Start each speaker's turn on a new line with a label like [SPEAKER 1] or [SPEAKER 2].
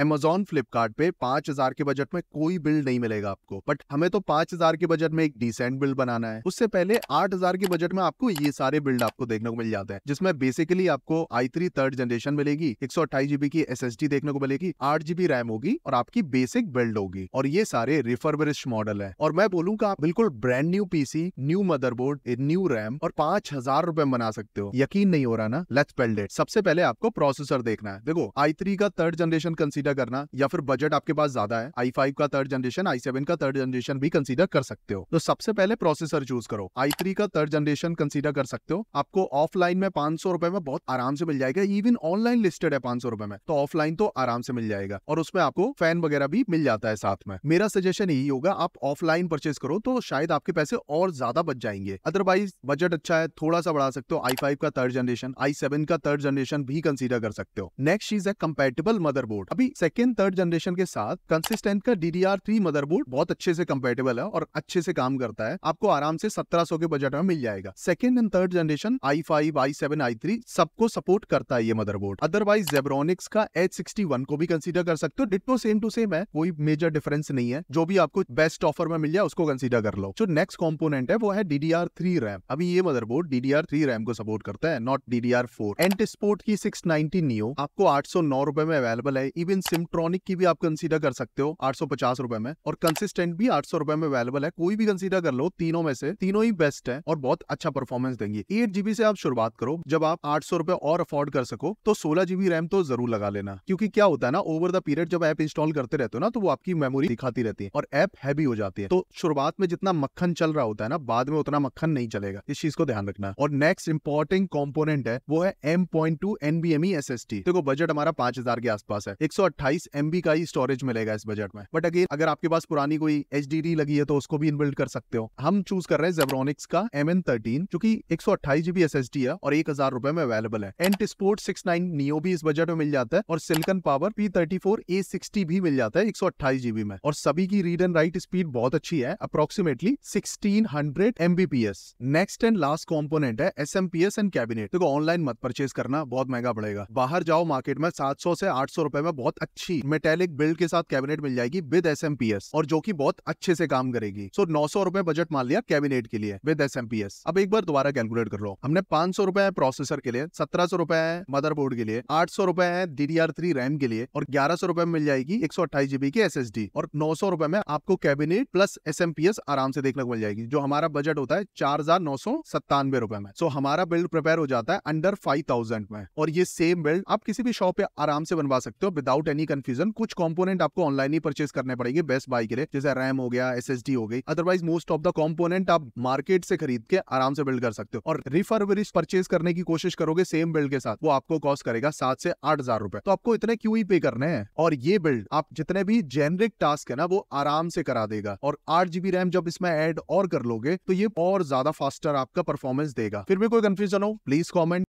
[SPEAKER 1] Amazon Flipkart पे पांच हजार के बजट में कोई बिल्ड नहीं मिलेगा आपको बट हमें तो पांच हजार के बजट में एक डिसेंट बिल्ड बनाना है उससे पहले आठ हजार के बजट में आपको ये सारे बिल्ड आपको देखने को मिल जाते हैं जिसमें बेसिकली आपको आई थ्री थर्ड जनरेशन मिलेगी एक सौ अट्ठाईस जीबी की एस एस डी देखने को मिलेगी आठ जीबी रैम होगी और आपकी बेसिक बिल्ड होगी और ये सारे रिफरबरिश मॉडल है और मैं बोलूंगा आप बिल्कुल brand new PC new motherboard new RAM और पांच हजार रुपए में बना सकते हो यकीन नहीं हो रहा ना लेट्स इट सबसे पहले आपको प्रोसेसर देखना है देखो आई थ्री का थर्ड जनरेशन कंसिडर कंसीडर करना या फिर बजट आपके पास ज्यादा है आई फाइव का थर्ड जनरेशन आई सेवन का थर्ड जनरेशन भी कंसीडर कर सकते हो तो सबसे पहले प्रोसेसर चूज करो आई थ्री का थर्ड जनरेशन कंसीडर कर सकते हो आपको ऑफलाइन में पांच सौ रुपए में बहुत आराम से मिल जाएगा इवन ऑनलाइन लिस्टेड है पांच सौ रुपए में तो ऑफलाइन तो आराम से मिल जाएगा और उसमें आपको फैन वगैरह भी मिल जाता है साथ में मेरा सजेशन यही होगा आप ऑफलाइन परचेस करो तो शायद आपके पैसे और ज्यादा बच जाएंगे अदरवाइज बजट अच्छा है थोड़ा सा बढ़ा सकते हो आई फाइव का थर्ड जनरेशन आई सेवन का थर्ड जनरेशन भी कंसिडर कर सकते हो नेक्स्ट चीज है कंपेटेबल मदरबोर्ड अभी सेकेंड थर्ड जनरेशन के साथ कंसिस्टेंट का D D R three motherboard बहुत अच्छे से कम्पेटेबल है और अच्छे से काम करता है आपको आराम से सत्रह सौ के बजट में मिल जाएगा second and third generation I five I seven I three सबको सपोर्ट करता है ये मदरबोर्ड अदरवाइज जेब्रोनिक्स का एच सिक्सटी वन को भी कंसिडर कर सकते हो डिटो सेम टू सेम है कोई मेजर डिफरेंस नहीं है जो भी आपको बेस्ट ऑफर में मिल जाए उसको कंसिडर कर लो जो नेक्स्ट कॉम्पोनेट है वो है D D R three RAM अभी ये मदरबोर्ड आर थ्री रैम को सपोर्ट करता है not D D R four Ant Esports की सिक्स नाइनटी नियो आपको आठ सौ नौ रुपए में अवेलेबल है इवन लेकिन सिमट्रॉनिक की भी आप कंसीडर कर सकते हो आठ सौ में और कंसिस्टेंट भी आठ सौ में अवेलेबल है कोई भी कंसीडर कर लो तीनों में से तीनों ही बेस्ट है और बहुत अच्छा परफॉर्मेंस देंगे एट जीबी से आप शुरुआत करो जब आप आठ सौ और अफोर्ड कर सको तो सोलह जीबी रैम तो जरूर लगा लेना क्योंकि क्या होता है ना ओवर द पीरियड जब ऐप इंस्टॉल करते रहते हो ना तो वो आपकी मेमोरी दिखाती रहती है और ऐप हैवी हो जाती है तो शुरुआत में जितना मक्खन चल रहा होता है ना बाद में उतना मक्खन नहीं चलेगा इस चीज को ध्यान रखना और नेक्स्ट इंपॉर्टेंट कॉम्पोनेंट है वो है एम पॉइंट टू एनबीएमई एस एस टी देखो बजट हमारा पांच हजार के आसपास है एक सौ अट्ठाईस एमबी का ही स्टोरेज मिलेगा इस बजट में बट अगेन अगर आपके पास पुरानी कोई एच लगी है तो उसको भी इनबिल्ड कर सकते हो हम चूज कर रहे हैं जेब्रोनिक्स का एम एन थर्टीन जो की एक सौ अट्ठाईस जीबी एस एस डी है और एक हजार रुपए में अवेलेबल है Ant Esports six nine neo भी इस बजट में मिल जाता है और Silicon Power P thirty four A sixty भी मिल जाता है एक सौ अट्ठाईस जीबी में और सभी की रीड एंड राइट स्पीड बहुत अच्छी है approximately sixteen hundred MBPS next and last component है S M P S and cabinet देखो ऑनलाइन मत परचेज करना बहुत महंगा पड़ेगा बाहर जाओ मार्केट में सात सौ से आठ सौ रुपए में बहुत अच्छी मेटेलिक बिल्ड के साथ कैबिनेट मिल जाएगी विद एस और जो की बहुत अच्छे से काम करेगी सो नौ सौ रुपए बजट मान लिया कैबिनेट के लिए विद एस अब एक बार दोबारा कैलकुलेट कर लो हमने पांच सौ रुपए प्रोसेसर के लिए सत्रह सौ रुपए है मदरबोर्ड के लिए आठ सौ रुपए है डीडीआर थ्री रैम के लिए और ग्यारह सौ रुपए मिल जाएगी एक सौ अट्ठाईस जीबी की एस एस डी और नौ सौ रुपए में आपको cabinet plus S M P S आराम से देखने को मिल जाएगी जो हमारा बजट होता है चार हजार नौ सौ सत्तानवे रुपए में सो हमारा बिल्ड प्रिपेयर हो जाता है अंडर फाइव थाउजेंड में और ये सेम बिल्ड आप किसी भी शॉप पे आराम से बनवा सकते हो विदाउट विदाउट एनी कंफ्यूजन कुछ कॉम्पोनेंट आपको ऑनलाइन ही परचेस करने पड़ेंगे बेस्ट बाई के लिए जैसे रैम हो गया एस हो गई otherwise most of the component आप मार्केट से खरीद के आराम से बिल्ड कर सकते हो और रिफर्वरिश परचेज करने की कोशिश करोगे सेम बिल्ड के साथ वो आपको कॉस्ट करेगा सात से आठ हजार रुपए तो आपको इतने क्यों ही पे करने हैं और ये बिल्ड आप जितने भी जेनरिक टास्क है ना वो आराम से करा देगा और आठ जीबी रैम जब इसमें एड और कर लोगे तो ये और ज्यादा फास्टर आपका परफॉर्मेंस देगा फिर भी कोई कंफ्यूजन हो प्लीज कॉमेंट